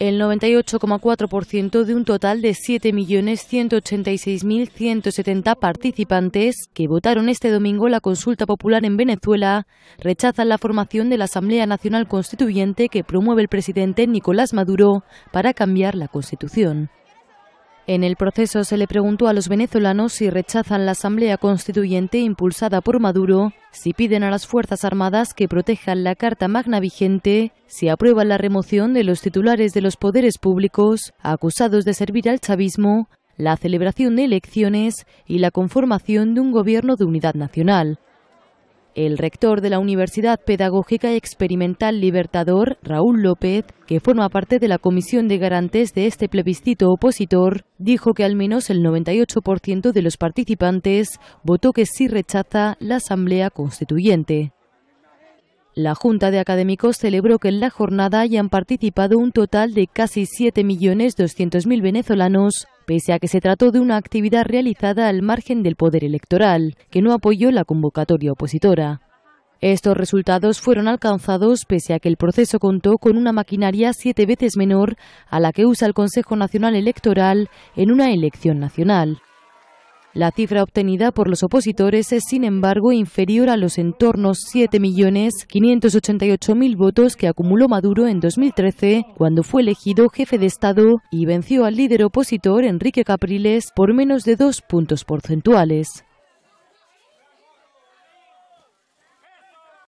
el 98,4% de un total de 7.186.170 participantes que votaron este domingo la consulta popular en Venezuela rechazan la formación de la Asamblea Nacional Constituyente que promueve el presidente Nicolás Maduro para cambiar la Constitución. En el proceso se le preguntó a los venezolanos si rechazan la Asamblea Constituyente impulsada por Maduro, si piden a las Fuerzas Armadas que protejan la Carta Magna vigente, si aprueban la remoción de los titulares de los poderes públicos acusados de servir al chavismo, la celebración de elecciones y la conformación de un gobierno de unidad nacional. El rector de la Universidad Pedagógica Experimental Libertador, Raúl López, que forma parte de la comisión de garantes de este plebiscito opositor, dijo que al menos el 98% de los participantes votó que sí rechaza la Asamblea Constituyente. La Junta de Académicos celebró que en la jornada hayan participado un total de casi 7.200.000 venezolanos, pese a que se trató de una actividad realizada al margen del poder electoral, que no apoyó la convocatoria opositora. Estos resultados fueron alcanzados pese a que el proceso contó con una maquinaria siete veces menor a la que usa el Consejo Nacional Electoral en una elección nacional. La cifra obtenida por los opositores es, sin embargo, inferior a los en torno 7.588.000 votos que acumuló Maduro en 2013, cuando fue elegido jefe de Estado y venció al líder opositor Enrique Capriles por menos de dos puntos porcentuales.